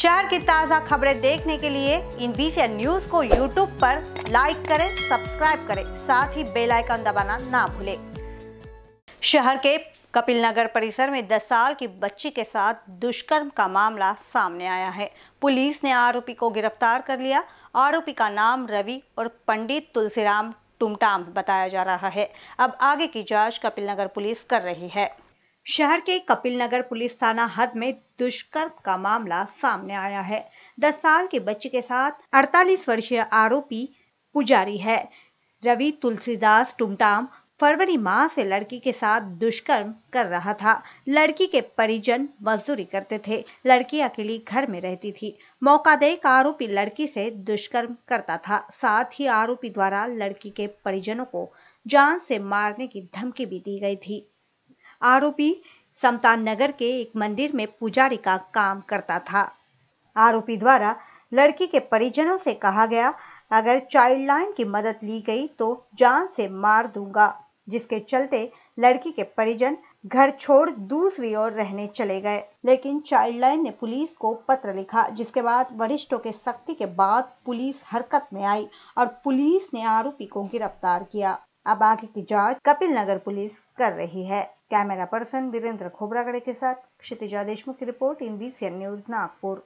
शहर की ताज़ा खबरें देखने के लिए इन बीसी न्यूज को यूट्यूब पर लाइक करें सब्सक्राइब करें साथ ही बेल आइकन दबाना ना भूलें शहर के कपिल नगर परिसर में 10 साल की बच्ची के साथ दुष्कर्म का मामला सामने आया है पुलिस ने आरोपी को गिरफ्तार कर लिया आरोपी का नाम रवि और पंडित तुलसीराम टुमटाम बताया जा रहा है अब आगे की जांच कपिल नगर पुलिस कर रही है शहर के कपिल नगर पुलिस थाना हद में दुष्कर्म का मामला सामने आया है दस साल के बच्चे के साथ 48 वर्षीय आरोपी पुजारी है रवि तुलसीदास टुमटाम फरवरी माह से लड़की के साथ दुष्कर्म कर रहा था लड़की के परिजन मजदूरी करते थे लड़की अकेली घर में रहती थी मौका देख आरोपी लड़की से दुष्कर्म करता था साथ ही आरोपी द्वारा लड़की के परिजनों को जान से मारने की धमकी भी दी गई थी आरोपी समतान नगर के एक मंदिर में पुजारी का काम करता था आरोपी द्वारा लड़की के परिजनों से कहा गया अगर चाइल्ड लाइन की मदद ली गई तो जान से मार दूंगा जिसके चलते लड़की के परिजन घर छोड़ दूसरी ओर रहने चले गए लेकिन चाइल्ड लाइन ने पुलिस को पत्र लिखा जिसके बाद वरिष्ठों के सख्ती के बाद पुलिस हरकत में आई और पुलिस ने आरोपी को गिरफ्तार किया अब आगे की जांच कपिल नगर पुलिस कर रही है कैमरा पर्सन वीरेंद्र खोबरागड़े के साथ क्षितिजा देशमुख की report in B news Nagpur